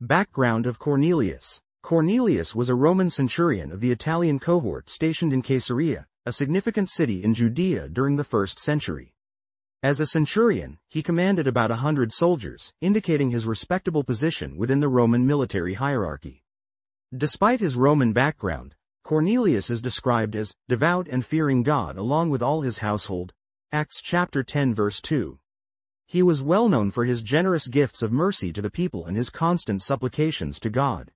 Background of Cornelius Cornelius was a Roman centurion of the Italian cohort stationed in Caesarea, a significant city in Judea during the first century. As a centurion, he commanded about a hundred soldiers, indicating his respectable position within the Roman military hierarchy. Despite his Roman background, Cornelius is described as devout and fearing God along with all his household, Acts chapter 10 verse 2. He was well known for his generous gifts of mercy to the people and his constant supplications to God.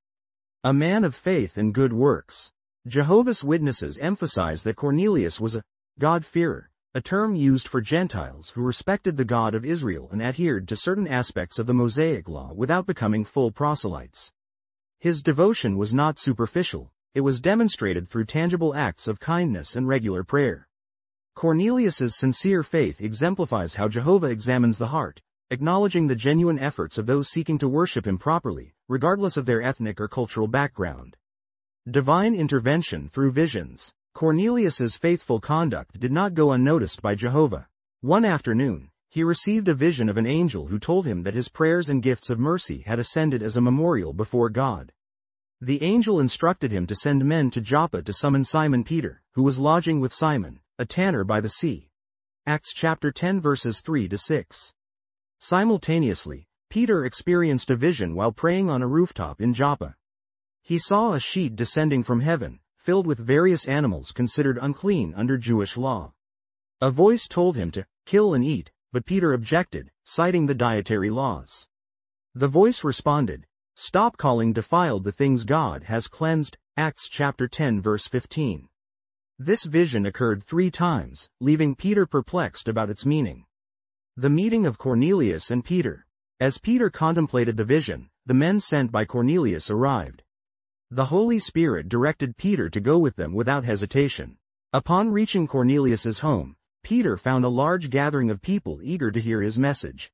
A man of faith and good works. Jehovah's Witnesses emphasize that Cornelius was a God-fearer, a term used for Gentiles who respected the God of Israel and adhered to certain aspects of the Mosaic law without becoming full proselytes. His devotion was not superficial, it was demonstrated through tangible acts of kindness and regular prayer. Cornelius's sincere faith exemplifies how Jehovah examines the heart, acknowledging the genuine efforts of those seeking to worship him properly, regardless of their ethnic or cultural background. Divine intervention through visions. Cornelius's faithful conduct did not go unnoticed by Jehovah. One afternoon, he received a vision of an angel who told him that his prayers and gifts of mercy had ascended as a memorial before God. The angel instructed him to send men to Joppa to summon Simon Peter, who was lodging with Simon, a tanner by the sea. Acts chapter 10 verses 3 to 6. Simultaneously, Peter experienced a vision while praying on a rooftop in Joppa. He saw a sheet descending from heaven, filled with various animals considered unclean under Jewish law. A voice told him to kill and eat, but Peter objected, citing the dietary laws. The voice responded, Stop calling defiled the things God has cleansed, Acts chapter 10 verse 15. This vision occurred three times, leaving Peter perplexed about its meaning. The meeting of Cornelius and Peter. As Peter contemplated the vision, the men sent by Cornelius arrived. The Holy Spirit directed Peter to go with them without hesitation. Upon reaching Cornelius's home, Peter found a large gathering of people eager to hear his message.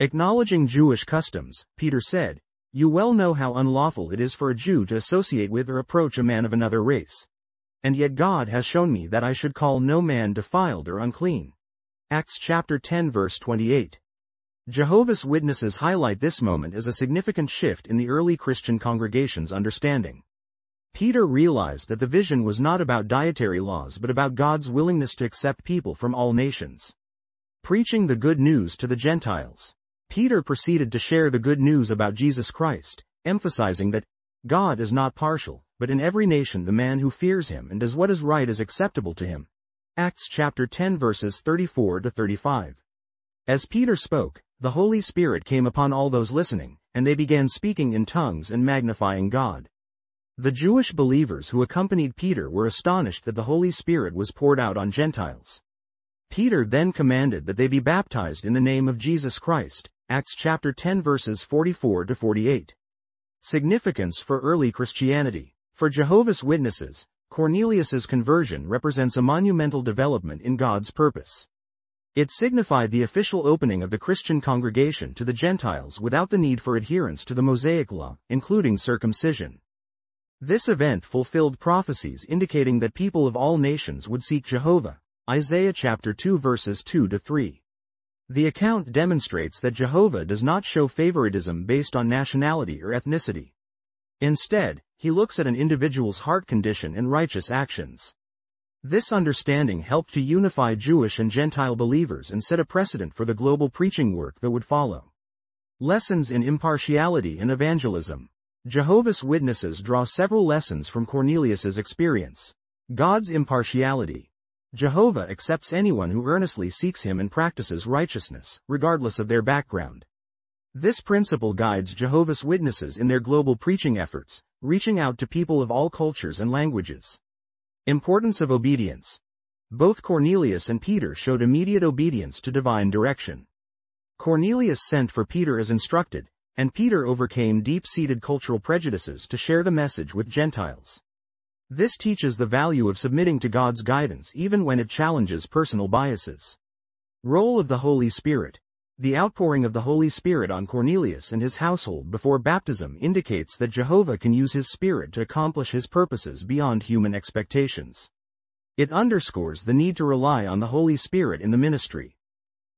Acknowledging Jewish customs, Peter said, You well know how unlawful it is for a Jew to associate with or approach a man of another race and yet God has shown me that I should call no man defiled or unclean. Acts chapter 10 verse 28. Jehovah's Witnesses highlight this moment as a significant shift in the early Christian congregation's understanding. Peter realized that the vision was not about dietary laws but about God's willingness to accept people from all nations. Preaching the good news to the Gentiles. Peter proceeded to share the good news about Jesus Christ, emphasizing that God is not partial, but in every nation the man who fears him and does what is right is acceptable to him. Acts chapter 10 verses 34 to 35. As Peter spoke, the Holy Spirit came upon all those listening, and they began speaking in tongues and magnifying God. The Jewish believers who accompanied Peter were astonished that the Holy Spirit was poured out on Gentiles. Peter then commanded that they be baptized in the name of Jesus Christ, Acts chapter 10 verses 44 to 48. Significance for early Christianity. For Jehovah's Witnesses, Cornelius's conversion represents a monumental development in God's purpose. It signified the official opening of the Christian congregation to the Gentiles without the need for adherence to the Mosaic law, including circumcision. This event fulfilled prophecies indicating that people of all nations would seek Jehovah, Isaiah chapter 2 verses 2 to 3. The account demonstrates that Jehovah does not show favoritism based on nationality or ethnicity. Instead, he looks at an individual's heart condition and righteous actions. This understanding helped to unify Jewish and Gentile believers and set a precedent for the global preaching work that would follow. Lessons in Impartiality and Evangelism Jehovah's Witnesses draw several lessons from Cornelius's experience. God's impartiality. Jehovah accepts anyone who earnestly seeks him and practices righteousness, regardless of their background. This principle guides Jehovah's Witnesses in their global preaching efforts, reaching out to people of all cultures and languages. Importance of obedience. Both Cornelius and Peter showed immediate obedience to divine direction. Cornelius sent for Peter as instructed, and Peter overcame deep-seated cultural prejudices to share the message with Gentiles. This teaches the value of submitting to God's guidance even when it challenges personal biases. Role of the Holy Spirit. The outpouring of the Holy Spirit on Cornelius and his household before baptism indicates that Jehovah can use his Spirit to accomplish his purposes beyond human expectations. It underscores the need to rely on the Holy Spirit in the ministry.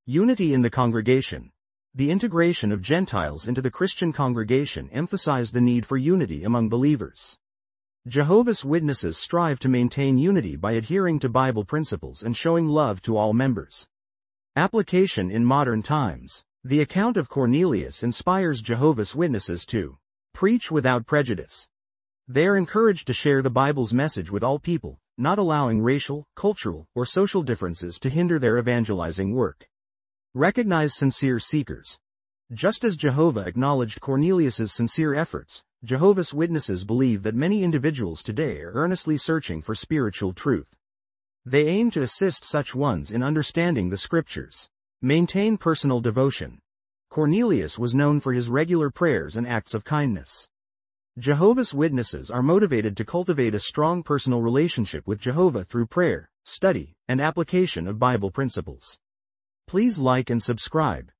Unity in the congregation. The integration of Gentiles into the Christian congregation emphasized the need for unity among believers. Jehovah's Witnesses strive to maintain unity by adhering to Bible principles and showing love to all members. Application in modern times. The account of Cornelius inspires Jehovah's Witnesses to preach without prejudice. They are encouraged to share the Bible's message with all people, not allowing racial, cultural, or social differences to hinder their evangelizing work. Recognize sincere seekers. Just as Jehovah acknowledged Cornelius's sincere efforts, Jehovah's Witnesses believe that many individuals today are earnestly searching for spiritual truth. They aim to assist such ones in understanding the scriptures. Maintain personal devotion. Cornelius was known for his regular prayers and acts of kindness. Jehovah's Witnesses are motivated to cultivate a strong personal relationship with Jehovah through prayer, study, and application of Bible principles. Please like and subscribe.